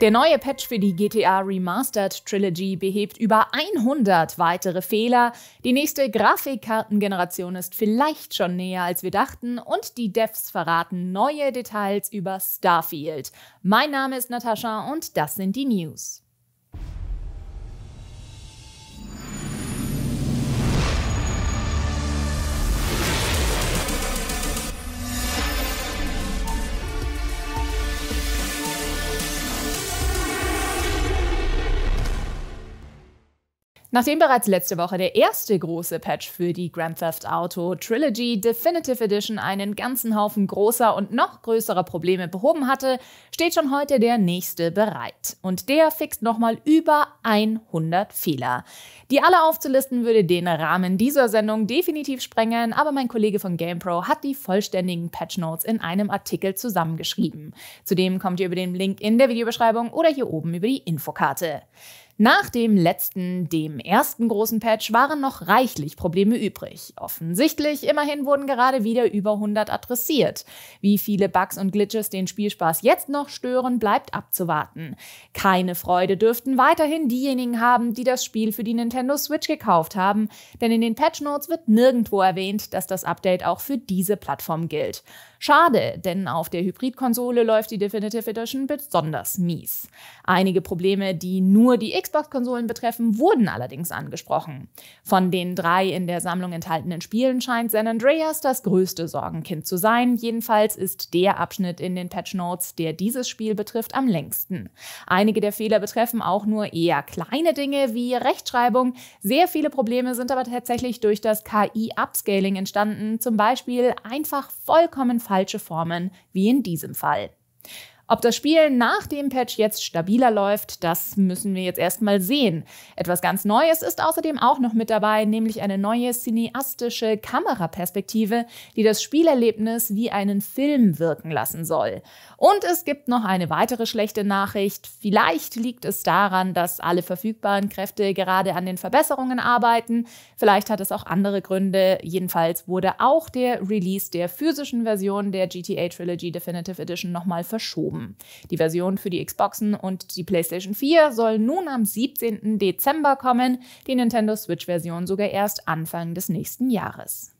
Der neue Patch für die GTA Remastered Trilogy behebt über 100 weitere Fehler. Die nächste Grafikkartengeneration ist vielleicht schon näher, als wir dachten. Und die Devs verraten neue Details über Starfield. Mein Name ist Natascha und das sind die News. Nachdem bereits letzte Woche der erste große Patch für die Grand Theft Auto Trilogy Definitive Edition einen ganzen Haufen großer und noch größerer Probleme behoben hatte, steht schon heute der nächste bereit. Und der fixt nochmal über 100 Fehler. Die alle aufzulisten würde den Rahmen dieser Sendung definitiv sprengen, aber mein Kollege von GamePro hat die vollständigen Patch Notes in einem Artikel zusammengeschrieben. Zudem kommt ihr über den Link in der Videobeschreibung oder hier oben über die Infokarte. Nach dem letzten, dem ersten großen Patch waren noch reichlich Probleme übrig. Offensichtlich, immerhin wurden gerade wieder über 100 adressiert. Wie viele Bugs und Glitches den Spielspaß jetzt noch stören, bleibt abzuwarten. Keine Freude dürften weiterhin diejenigen haben, die das Spiel für die Nintendo Switch gekauft haben, denn in den Patch Notes wird nirgendwo erwähnt, dass das Update auch für diese Plattform gilt. Schade, denn auf der Hybrid-Konsole läuft die Definitive Edition besonders mies. Einige Probleme, die nur die Xbox-Konsolen betreffen, wurden allerdings angesprochen. Von den drei in der Sammlung enthaltenen Spielen scheint San Andreas das größte Sorgenkind zu sein. Jedenfalls ist der Abschnitt in den Patch Notes, der dieses Spiel betrifft, am längsten. Einige der Fehler betreffen auch nur eher kleine Dinge wie Rechtschreibung. Sehr viele Probleme sind aber tatsächlich durch das KI-Upscaling entstanden, zum Beispiel einfach vollkommen falsche Formen, wie in diesem Fall. Ob das Spiel nach dem Patch jetzt stabiler läuft, das müssen wir jetzt erstmal sehen. Etwas ganz Neues ist außerdem auch noch mit dabei, nämlich eine neue cineastische Kameraperspektive, die das Spielerlebnis wie einen Film wirken lassen soll. Und es gibt noch eine weitere schlechte Nachricht. Vielleicht liegt es daran, dass alle verfügbaren Kräfte gerade an den Verbesserungen arbeiten. Vielleicht hat es auch andere Gründe. Jedenfalls wurde auch der Release der physischen Version der GTA Trilogy Definitive Edition nochmal verschoben verschoben. Die Version für die Xboxen und die PlayStation 4 soll nun am 17. Dezember kommen, die Nintendo Switch-Version sogar erst Anfang des nächsten Jahres.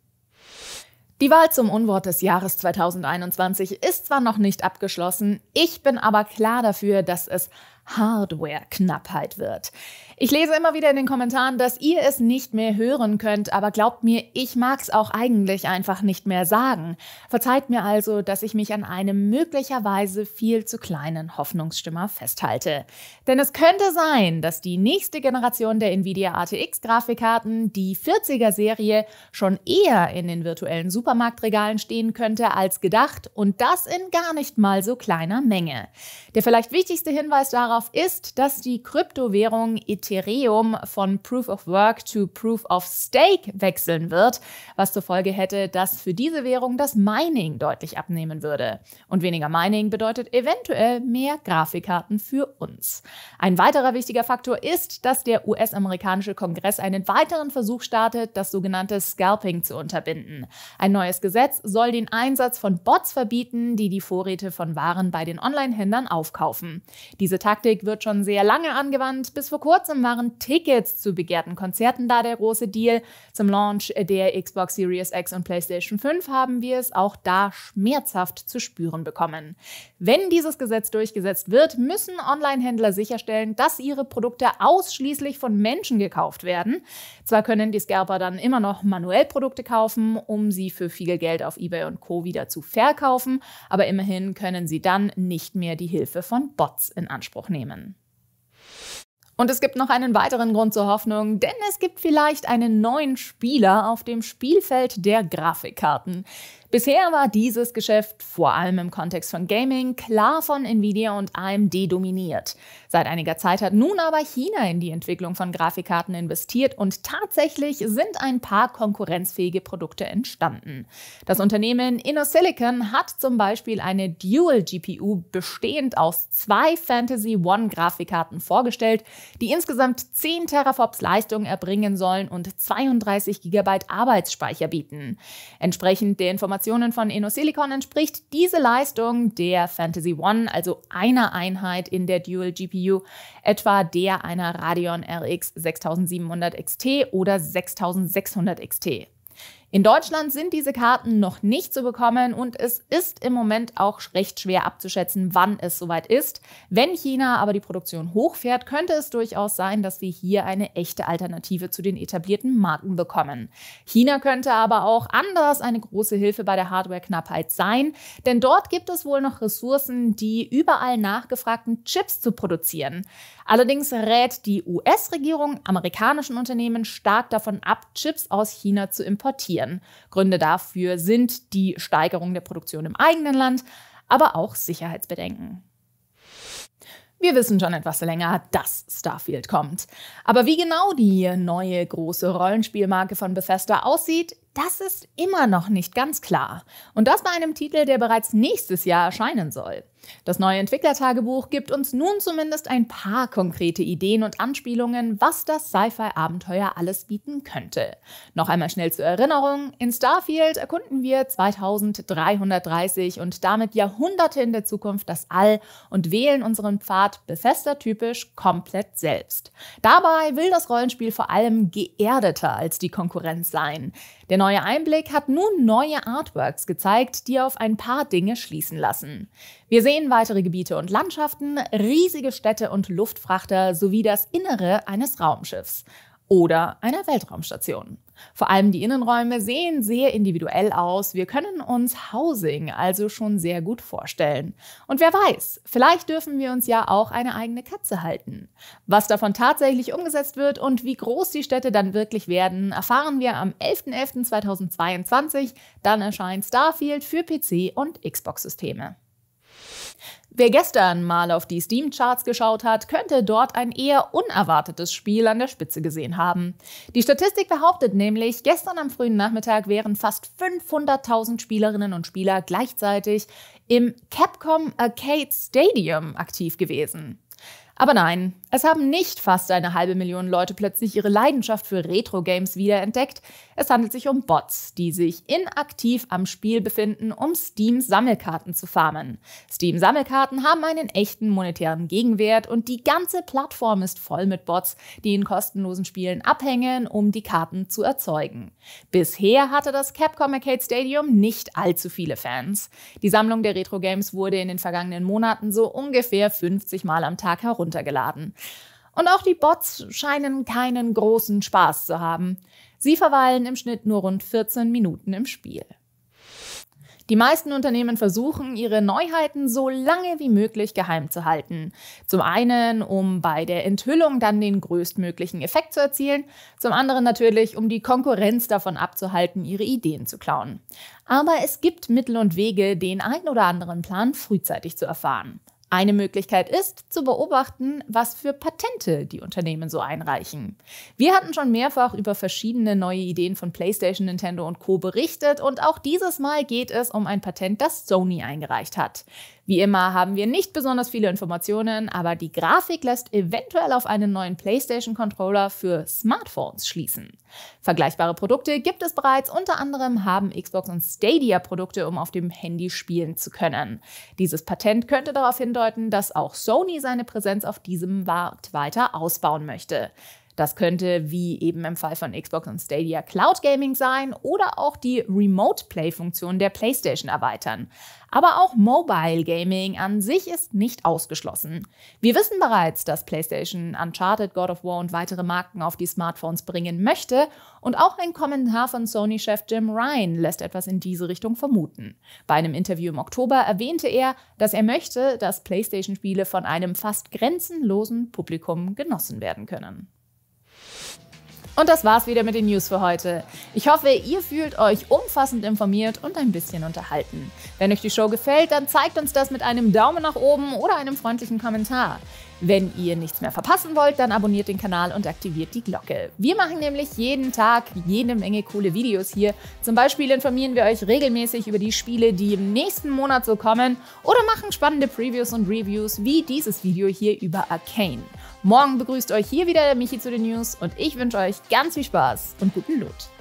Die Wahl zum Unwort des Jahres 2021 ist zwar noch nicht abgeschlossen, ich bin aber klar dafür, dass es Hardware-Knappheit wird. Ich lese immer wieder in den Kommentaren, dass ihr es nicht mehr hören könnt, aber glaubt mir, ich mag's auch eigentlich einfach nicht mehr sagen. Verzeiht mir also, dass ich mich an einem möglicherweise viel zu kleinen Hoffnungsstimmer festhalte. Denn es könnte sein, dass die nächste Generation der Nvidia ATX Grafikkarten, die 40er Serie, schon eher in den virtuellen Supermarktregalen stehen könnte als gedacht und das in gar nicht mal so kleiner Menge. Der vielleicht wichtigste Hinweis darauf, darauf ist, dass die Kryptowährung Ethereum von Proof of Work zu Proof of Stake wechseln wird, was zur Folge hätte, dass für diese Währung das Mining deutlich abnehmen würde. Und weniger Mining bedeutet eventuell mehr Grafikkarten für uns. Ein weiterer wichtiger Faktor ist, dass der US-amerikanische Kongress einen weiteren Versuch startet, das sogenannte Scalping zu unterbinden. Ein neues Gesetz soll den Einsatz von Bots verbieten, die die Vorräte von Waren bei den Online-Händlern aufkaufen. Diese Taktik Taktik wird schon sehr lange angewandt. Bis vor kurzem waren Tickets zu begehrten Konzerten da der große Deal. Zum Launch der Xbox Series X und PlayStation 5 haben wir es auch da schmerzhaft zu spüren bekommen. Wenn dieses Gesetz durchgesetzt wird, müssen Online-Händler sicherstellen, dass ihre Produkte ausschließlich von Menschen gekauft werden. Zwar können die Scalper dann immer noch manuell Produkte kaufen, um sie für viel Geld auf eBay und Co. wieder zu verkaufen, aber immerhin können sie dann nicht mehr die Hilfe von Bots in Anspruch nehmen. Und es gibt noch einen weiteren Grund zur Hoffnung, denn es gibt vielleicht einen neuen Spieler auf dem Spielfeld der Grafikkarten. Bisher war dieses Geschäft vor allem im Kontext von Gaming klar von Nvidia und AMD dominiert. Seit einiger Zeit hat nun aber China in die Entwicklung von Grafikkarten investiert und tatsächlich sind ein paar konkurrenzfähige Produkte entstanden. Das Unternehmen InnoSilicon hat zum Beispiel eine Dual GPU bestehend aus zwei Fantasy One Grafikkarten vorgestellt, die insgesamt 10 Teraflops Leistung erbringen sollen und 32 GB Arbeitsspeicher bieten. Entsprechend der Information Informationen von Enosilicon entspricht diese Leistung der Fantasy One, also einer Einheit in der Dual GPU, etwa der einer Radeon RX 6700 XT oder 6600 XT. In Deutschland sind diese Karten noch nicht zu bekommen und es ist im Moment auch recht schwer abzuschätzen, wann es soweit ist. Wenn China aber die Produktion hochfährt, könnte es durchaus sein, dass wir hier eine echte Alternative zu den etablierten Marken bekommen. China könnte aber auch anders eine große Hilfe bei der Hardwareknappheit sein, denn dort gibt es wohl noch Ressourcen, die überall nachgefragten Chips zu produzieren. Allerdings rät die US-Regierung amerikanischen Unternehmen stark davon ab, Chips aus China zu importieren exportieren. Gründe dafür sind die Steigerung der Produktion im eigenen Land, aber auch Sicherheitsbedenken. Wir wissen schon etwas länger, dass Starfield kommt. Aber wie genau die neue große Rollenspielmarke von Bethesda aussieht, das ist immer noch nicht ganz klar. Und das bei einem Titel, der bereits nächstes Jahr erscheinen soll. Das neue Entwicklertagebuch gibt uns nun zumindest ein paar konkrete Ideen und Anspielungen, was das Sci-Fi-Abenteuer alles bieten könnte. Noch einmal schnell zur Erinnerung, in Starfield erkunden wir 2330 und damit Jahrhunderte in der Zukunft das All und wählen unseren Pfad befester typisch komplett selbst. Dabei will das Rollenspiel vor allem geerdeter als die Konkurrenz sein. Der neue Einblick hat nun neue Artworks gezeigt, die auf ein paar Dinge schließen lassen. Wir sehen weitere Gebiete und Landschaften, riesige Städte und Luftfrachter sowie das Innere eines Raumschiffs oder einer Weltraumstation. Vor allem die Innenräume sehen sehr individuell aus. Wir können uns Housing also schon sehr gut vorstellen. Und wer weiß, vielleicht dürfen wir uns ja auch eine eigene Katze halten. Was davon tatsächlich umgesetzt wird und wie groß die Städte dann wirklich werden, erfahren wir am 11.11.2022. Dann erscheint Starfield für PC und Xbox-Systeme. Wer gestern mal auf die Steam-Charts geschaut hat, könnte dort ein eher unerwartetes Spiel an der Spitze gesehen haben. Die Statistik behauptet nämlich, gestern am frühen Nachmittag wären fast 500.000 Spielerinnen und Spieler gleichzeitig im Capcom Arcade Stadium aktiv gewesen. Aber nein, es haben nicht fast eine halbe Million Leute plötzlich ihre Leidenschaft für Retro-Games wiederentdeckt. Es handelt sich um Bots, die sich inaktiv am Spiel befinden, um Steam-Sammelkarten zu farmen. Steam-Sammelkarten haben einen echten monetären Gegenwert und die ganze Plattform ist voll mit Bots, die in kostenlosen Spielen abhängen, um die Karten zu erzeugen. Bisher hatte das Capcom Arcade Stadium nicht allzu viele Fans. Die Sammlung der Retro-Games wurde in den vergangenen Monaten so ungefähr 50 Mal am Tag heruntergeladen. Und auch die Bots scheinen keinen großen Spaß zu haben. Sie verweilen im Schnitt nur rund 14 Minuten im Spiel. Die meisten Unternehmen versuchen, ihre Neuheiten so lange wie möglich geheim zu halten. Zum einen, um bei der Enthüllung dann den größtmöglichen Effekt zu erzielen, zum anderen natürlich, um die Konkurrenz davon abzuhalten, ihre Ideen zu klauen. Aber es gibt Mittel und Wege, den ein oder anderen Plan frühzeitig zu erfahren. Eine Möglichkeit ist, zu beobachten, was für Patente die Unternehmen so einreichen. Wir hatten schon mehrfach über verschiedene neue Ideen von PlayStation, Nintendo und Co berichtet und auch dieses Mal geht es um ein Patent, das Sony eingereicht hat. Wie immer haben wir nicht besonders viele Informationen, aber die Grafik lässt eventuell auf einen neuen PlayStation-Controller für Smartphones schließen. Vergleichbare Produkte gibt es bereits, unter anderem haben Xbox und Stadia Produkte, um auf dem Handy spielen zu können. Dieses Patent könnte darauf hindeuten, andeuten, dass auch Sony seine Präsenz auf diesem Markt weiter ausbauen möchte. Das könnte wie eben im Fall von Xbox und Stadia Cloud Gaming sein oder auch die Remote Play-Funktion der PlayStation erweitern. Aber auch Mobile Gaming an sich ist nicht ausgeschlossen. Wir wissen bereits, dass PlayStation Uncharted, God of War und weitere Marken auf die Smartphones bringen möchte und auch ein Kommentar von Sony-Chef Jim Ryan lässt etwas in diese Richtung vermuten. Bei einem Interview im Oktober erwähnte er, dass er möchte, dass PlayStation-Spiele von einem fast grenzenlosen Publikum genossen werden können. Und das war's wieder mit den News für heute. Ich hoffe, ihr fühlt euch umfassend informiert und ein bisschen unterhalten. Wenn euch die Show gefällt, dann zeigt uns das mit einem Daumen nach oben oder einem freundlichen Kommentar. Wenn ihr nichts mehr verpassen wollt, dann abonniert den Kanal und aktiviert die Glocke. Wir machen nämlich jeden Tag jede Menge coole Videos hier. Zum Beispiel informieren wir euch regelmäßig über die Spiele, die im nächsten Monat so kommen oder machen spannende Previews und Reviews wie dieses Video hier über Arcane. Morgen begrüßt euch hier wieder Michi zu den News und ich wünsche euch ganz viel Spaß und guten Loot.